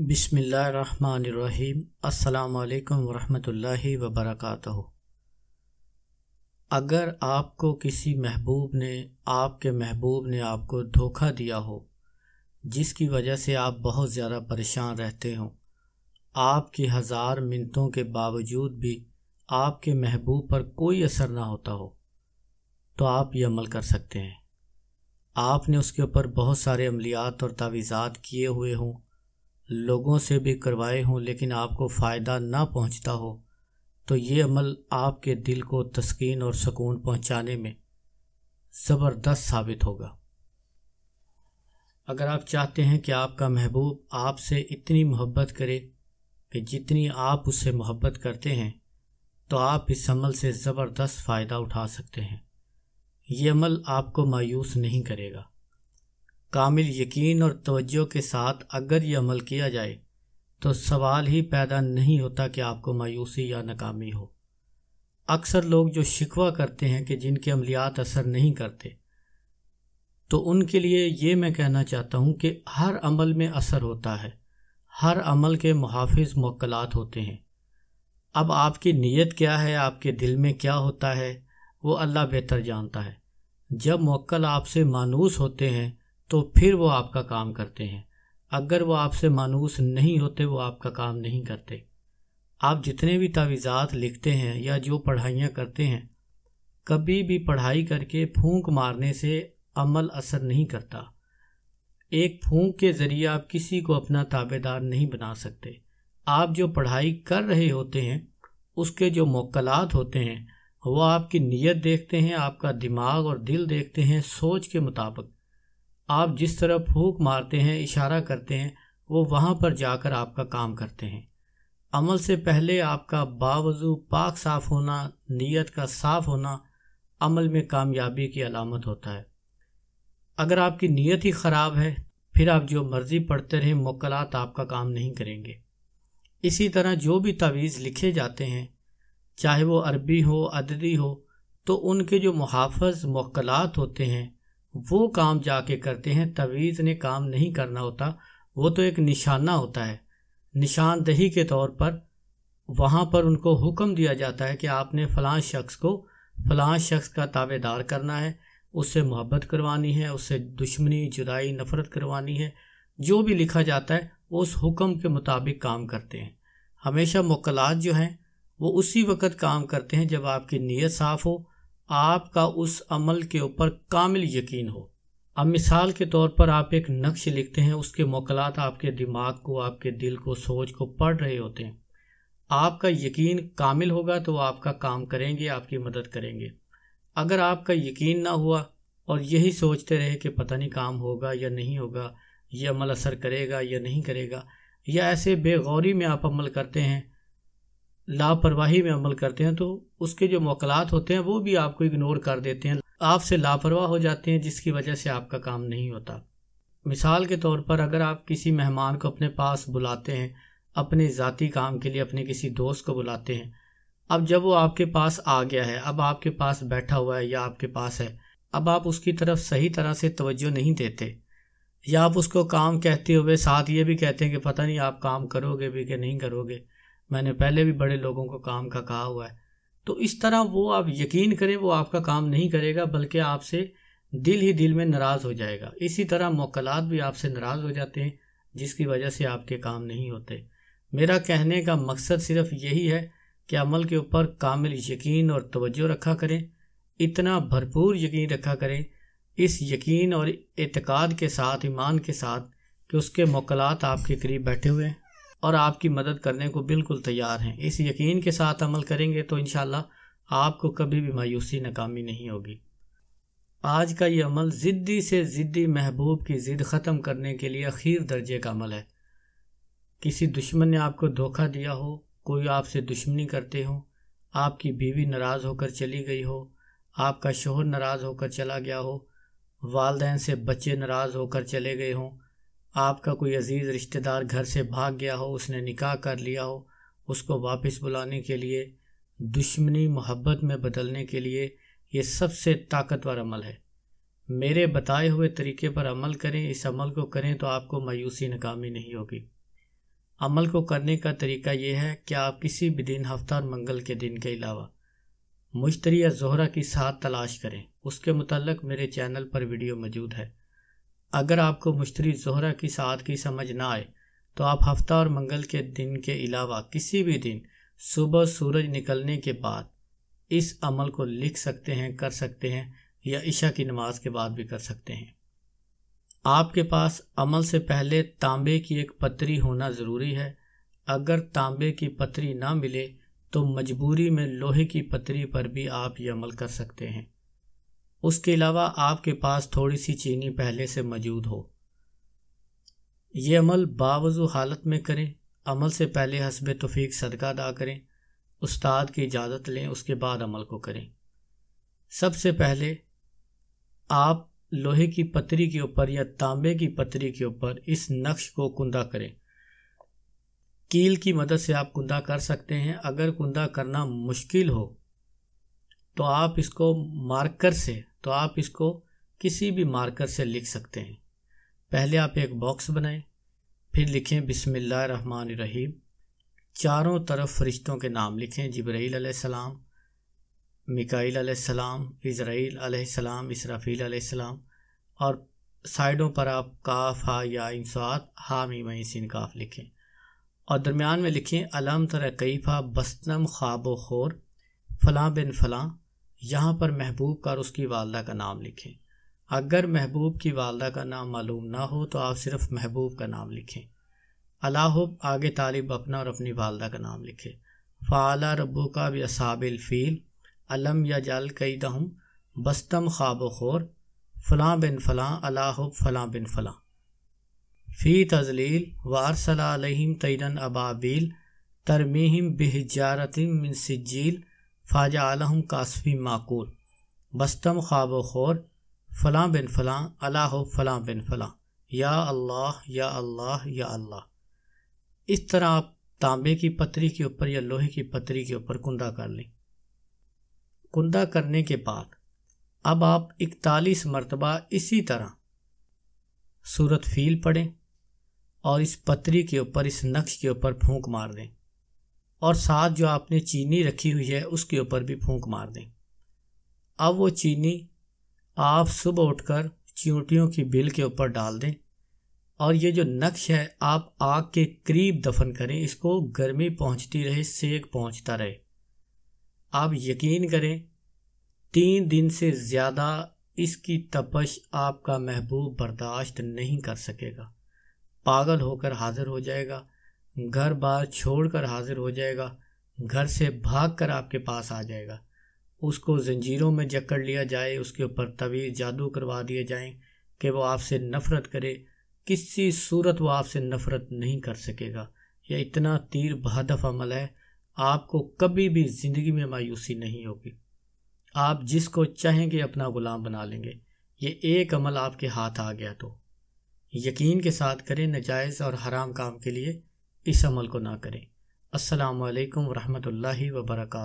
बिसमीम् अल्लाम वरहमतुल्लाहि वबरकातहु अगर आपको किसी महबूब ने आपके महबूब ने आपको धोखा दिया हो जिसकी वजह से आप बहुत ज़्यादा परेशान रहते हो आपकी हज़ार मिनतों के बावजूद भी आपके महबूब पर कोई असर ना होता हो तो आप ये अमल कर सकते हैं आपने उसके ऊपर बहुत सारे अमलियात और तावीज़ात किए हुए हों लोगों से भी करवाए हों लेकिन आपको फ़ायदा ना पहुंचता हो तो ये अमल आपके दिल को तस्कीन और सुकून पहुंचाने में ज़बरदस्त साबित होगा अगर आप चाहते हैं कि आपका महबूब आपसे इतनी मोहब्बत करे कि जितनी आप उससे मोहब्बत करते हैं तो आप इस अमल से ज़बरदस्त फ़ायदा उठा सकते हैं ये अमल आपको मायूस नहीं करेगा कामिल यकीन और तवज्जो के साथ अगर ये अमल किया जाए तो सवाल ही पैदा नहीं होता कि आपको मायूसी या नाकामी हो अक्सर लोग जो शिकवा करते हैं कि जिनके अमलियात असर नहीं करते तो उनके लिए ये मैं कहना चाहता हूँ कि हर अमल में असर होता है हर अमल के मुहाफ़ मौकलात होते हैं अब आपकी नीयत क्या है आपके दिल में क्या होता है वो अल्लाह बेहतर जानता है जब मौकल आपसे मानूस होते हैं तो फिर वो आपका काम करते हैं अगर वो आपसे मानूस नहीं होते वो आपका काम नहीं करते आप जितने भी तावीज़ात लिखते हैं या जो पढ़ाइयाँ करते हैं कभी भी पढ़ाई करके फूंक मारने से अमल असर नहीं करता एक फूंक के ज़रिए आप किसी को अपना ताबेदार नहीं बना सकते आप जो पढ़ाई कर रहे होते हैं उसके जो मौकलात होते हैं वो आपकी नीयत देखते हैं आपका दिमाग और दिल देखते हैं सोच के मुताबिक आप जिस तरह फूक मारते हैं इशारा करते हैं वो वहाँ पर जाकर आपका काम करते हैं अमल से पहले आपका बावजू पाक साफ होना नीयत का साफ होना अमल में कामयाबी की अलामत होता है अगर आपकी नीयत ही ख़राब है फिर आप जो मर्ज़ी पढ़ते रहें मकलात आपका काम नहीं करेंगे इसी तरह जो भी तवीज़ लिखे जाते हैं चाहे वो अरबी हो अददी हो तो उनके जो मुहाफ़ मौकलात होते हैं वो काम जाके करते हैं तवीज़ ने काम नहीं करना होता वो तो एक निशाना होता है निशानदही के तौर पर वहाँ पर उनको हुक्म दिया जाता है कि आपने फ़लाँ शख्स को फ़लाँ शख्स का ताबेदार करना है उससे मोहब्बत करवानी है उससे दुश्मनी जुदाई नफ़रत करवानी है जो भी लिखा जाता है उस हुक्म के मुताबिक काम करते हैं हमेशा मुकलात जो हैं वो उसी वक़्त काम करते हैं जब आपकी नीयत साफ़ हो आपका उस अमल के ऊपर कामिल यकीन हो अब मिसाल के तौर पर आप एक नक्श लिखते हैं उसके मौकलात आपके दिमाग को आपके दिल को सोच को पढ़ रहे होते हैं आपका यकीन कामिल होगा तो आपका काम करेंगे आपकी मदद करेंगे अगर आपका यकीन ना हुआ और यही सोचते रहे कि पता नहीं काम होगा या नहीं होगा यह अमल असर करेगा या नहीं करेगा या ऐसे बेगौरी में आप अमल करते हैं लापरवाही में अमल करते हैं तो उसके जो मौकलात होते हैं वो भी आपको इग्नोर कर देते हैं आपसे लापरवाह हो जाते हैं जिसकी वजह से आपका काम नहीं होता मिसाल के तौर पर अगर आप किसी मेहमान को अपने पास बुलाते हैं अपने ज़ाती काम के लिए अपने किसी दोस्त को बुलाते हैं अब जब वो आपके पास आ गया है अब आपके पास बैठा हुआ है या आपके पास है अब आप उसकी तरफ सही तरह से तवज्जो नहीं देते या आप उसको काम कहते हुए साथ ये भी कहते हैं कि पता नहीं आप काम करोगे भी कि नहीं करोगे मैंने पहले भी बड़े लोगों को काम का कहा हुआ है तो इस तरह वो आप यकीन करें वो आपका काम नहीं करेगा बल्कि आपसे दिल ही दिल में नाराज़ हो जाएगा इसी तरह मौकलात भी आपसे नाराज़ हो जाते हैं जिसकी वजह से आपके काम नहीं होते मेरा कहने का मकसद सिर्फ यही है कि अमल के ऊपर कामिल यकीन और तवज्जो रखा करें इतना भरपूर यकीन रखा करें इस यकीन और एतक़ाद के साथ ईमान के साथ कि उसके मौकलात आपके करीब बैठे हुए हैं और आपकी मदद करने को बिल्कुल तैयार हैं इस यकीन के साथ अमल करेंगे तो इन आपको कभी भी मायूसी नाकामी नहीं होगी आज का ये अमल ज़िद्दी से ज़िद्दी महबूब की ज़िद ख़त्म करने के लिए अखीर दर्जे का अमल है किसी दुश्मन ने आपको धोखा दिया हो कोई आपसे दुश्मनी करते हो आपकी बीवी नाराज़ होकर चली गई हो आपका शोहर नाराज़ होकर चला गया हो वालदेन से बच्चे नाराज़ होकर चले गए हों आपका कोई अजीज़ रिश्तेदार घर से भाग गया हो उसने निकाह कर लिया हो उसको वापस बुलाने के लिए दुश्मनी मोहब्बत में बदलने के लिए ये सबसे ताकतवर अमल है मेरे बताए हुए तरीके पर अमल करें इस अमल को करें तो आपको मायूसी नाकामी नहीं होगी अमल को करने का तरीका यह है कि आप किसी भी दिन हफ्ता और मंगल के दिन के अलावा मुश्तरी या जोहरा की साथ तलाश करें उसके मुतलक मेरे चैनल पर वीडियो मौजूद है अगर आपको मुश्तरी जहरा की सादगी समझ ना आए तो आप हफ्ता और मंगल के दिन के अलावा किसी भी दिन सुबह सूरज निकलने के बाद इस अमल को लिख सकते हैं कर सकते हैं या इशा की नमाज के बाद भी कर सकते हैं आपके पास अमल से पहले तांबे की एक पतरी होना ज़रूरी है अगर तांबे की पतरी ना मिले तो मजबूरी में लोहे की पतरी पर भी आप ये अमल कर सकते हैं उसके अलावा आपके पास थोड़ी सी चीनी पहले से मौजूद हो ये अमल बावजू हालत में करें अमल से पहले हसब तफीक सदका अदा करें उस्ताद की इजाज़त लें उसके बाद अमल को करें सबसे पहले आप लोहे की पतरी के ऊपर या तांबे की पतरी के ऊपर इस नक्श को कुंदा करें कील की मदद से आप कुंदा कर सकते हैं अगर कुंदा करना मुश्किल हो तो आप इसको मार्कर से तो आप इसको किसी भी मार्कर से लिख सकते हैं पहले आप एक बॉक्स बनाएं फिर लिखें रहमान रहीम चारों तरफ फरिश्तों के नाम लिखें जबरील सलाम मिकाईल सलाम इज़राइल सलाम इसराफील सलाम और साइडों पर आप काफ हा या इंसात हा मी मई सिन काफ लिखें और दरमियान में लिखें अलम तर कैफ़ा बस्तम ख्वाब खोर फ़लाँ बिन फ़लाँ यहाँ पर महबूब का और उसकी वालदा का नाम लिखें अगर महबूब की वालदा का नाम मालूम ना हो तो आप सिर्फ महबूब का नाम लिखें अलाहब आगे तालिब अपना और अपनी वालदा का नाम लिखे फ़ाला रबू का भी फ़ील अलम या जल कई दहम बस्तम ख्वाब खोर फ़लाँ बिन फ़लाँ अलाहब फ़लाँ बिन फ़लाँ फ़ी तजलील वारसलाम तैरन अबाबील तरमीम बिहजारतिम मिन सिजील फ़ाजा आलम कासफ़ी माकूल बस्तम ख्वाब खौर फ़लाँ बिन फ़लाँ हो फ़लाँ बिन फ़लाँ या अल्लाह या अल्लाह या अल्लाह इस तरह आप तांबे की पतरी के ऊपर या लोहे की पतरी के ऊपर कुंदा कर लें कुंदा करने के बाद अब आप इकतालीस मरतबा इसी तरह सूरत फील पढ़ें और इस पतरी के ऊपर इस नक्श के ऊपर फूंक मार दें और साथ जो आपने चीनी रखी हुई है उसके ऊपर भी फूंक मार दें अब वो चीनी आप सुबह उठकर चींटियों की बिल के ऊपर डाल दें और ये जो नक्श है आप आग के करीब दफन करें इसको गर्मी पहुंचती रहे सेक पहुंचता रहे आप यकीन करें तीन दिन से ज़्यादा इसकी तपश आपका महबूब बर्दाश्त नहीं कर सकेगा पागल होकर हाजिर हो जाएगा घर बार छोड़कर हाजिर हो जाएगा घर से भाग कर आपके पास आ जाएगा उसको जंजीरों में जकड़ लिया जाए उसके ऊपर तवीर जादू करवा दिए जाए कि वो आपसे नफ़रत करे किसी सूरत वो आपसे नफ़रत नहीं कर सकेगा यह इतना तीर बहादफ अमल है आपको कभी भी ज़िंदगी में मायूसी नहीं होगी आप जिसको चाहेंगे अपना ग़ुलाम बना लेंगे ये एक अमल आपके हाथ आ गया तो यकीन के साथ करें नजायज़ और हराम काम के लिए इस अमल को ना करें असलकम वरहमल वर्का